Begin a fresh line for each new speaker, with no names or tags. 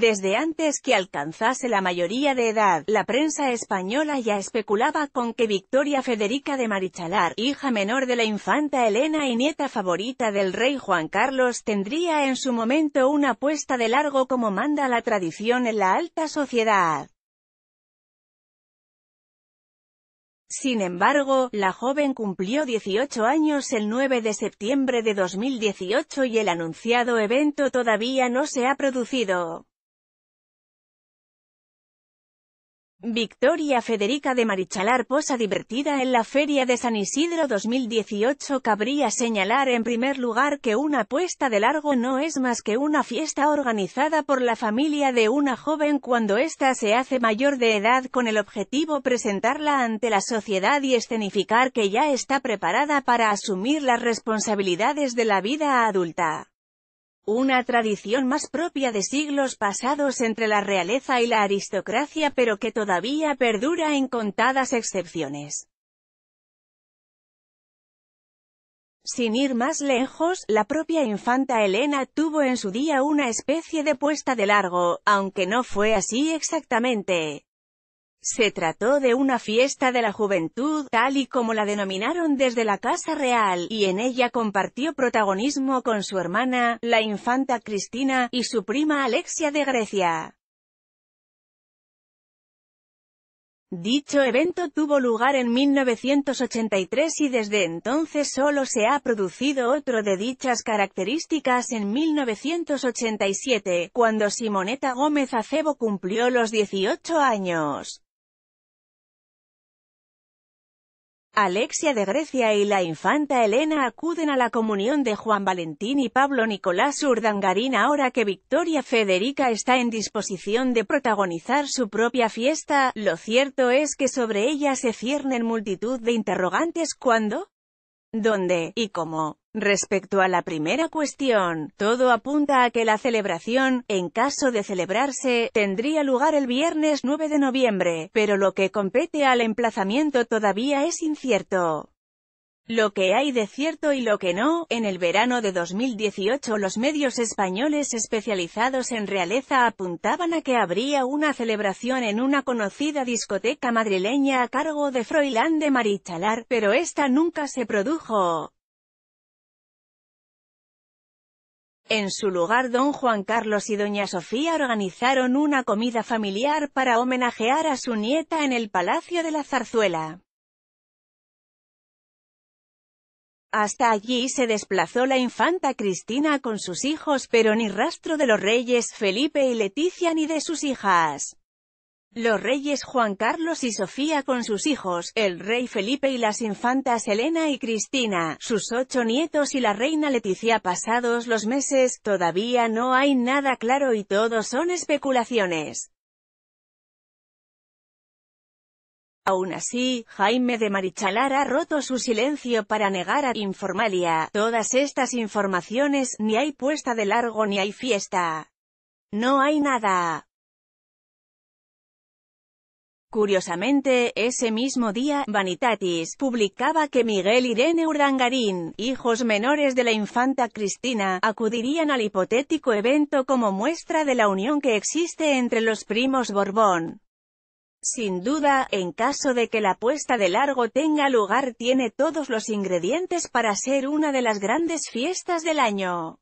Desde antes que alcanzase la mayoría de edad, la prensa española ya especulaba con que Victoria Federica de Marichalar, hija menor de la infanta Elena y nieta favorita del rey Juan Carlos, tendría en su momento una puesta de largo como manda la tradición en la alta sociedad. Sin embargo, la joven cumplió 18 años el 9 de septiembre de 2018 y el anunciado evento todavía no se ha producido. Victoria Federica de Marichalar posa divertida en la Feria de San Isidro 2018 cabría señalar en primer lugar que una puesta de largo no es más que una fiesta organizada por la familia de una joven cuando ésta se hace mayor de edad con el objetivo presentarla ante la sociedad y escenificar que ya está preparada para asumir las responsabilidades de la vida adulta una tradición más propia de siglos pasados entre la realeza y la aristocracia pero que todavía perdura en contadas excepciones. Sin ir más lejos, la propia infanta Elena tuvo en su día una especie de puesta de largo, aunque no fue así exactamente. Se trató de una fiesta de la juventud, tal y como la denominaron desde la Casa Real, y en ella compartió protagonismo con su hermana, la infanta Cristina, y su prima Alexia de Grecia. Dicho evento tuvo lugar en 1983 y desde entonces solo se ha producido otro de dichas características en 1987, cuando Simoneta Gómez Acebo cumplió los 18 años. Alexia de Grecia y la infanta Elena acuden a la comunión de Juan Valentín y Pablo Nicolás Urdangarín ahora que Victoria Federica está en disposición de protagonizar su propia fiesta, lo cierto es que sobre ella se ciernen multitud de interrogantes cuándo, dónde y cómo. Respecto a la primera cuestión, todo apunta a que la celebración, en caso de celebrarse, tendría lugar el viernes 9 de noviembre, pero lo que compete al emplazamiento todavía es incierto. Lo que hay de cierto y lo que no, en el verano de 2018 los medios españoles especializados en realeza apuntaban a que habría una celebración en una conocida discoteca madrileña a cargo de Froilán de Marichalar, pero esta nunca se produjo. En su lugar don Juan Carlos y doña Sofía organizaron una comida familiar para homenajear a su nieta en el Palacio de la Zarzuela. Hasta allí se desplazó la infanta Cristina con sus hijos pero ni rastro de los reyes Felipe y Leticia ni de sus hijas. Los reyes Juan Carlos y Sofía con sus hijos, el rey Felipe y las infantas Elena y Cristina, sus ocho nietos y la reina Leticia pasados los meses, todavía no hay nada claro y todo son especulaciones. Aún así, Jaime de Marichalar ha roto su silencio para negar a Informalia todas estas informaciones, ni hay puesta de largo ni hay fiesta. No hay nada. Curiosamente, ese mismo día, Vanitatis publicaba que Miguel Irene Urdangarín, hijos menores de la infanta Cristina, acudirían al hipotético evento como muestra de la unión que existe entre los primos Borbón. Sin duda, en caso de que la puesta de largo tenga lugar tiene todos los ingredientes para ser una de las grandes fiestas del año.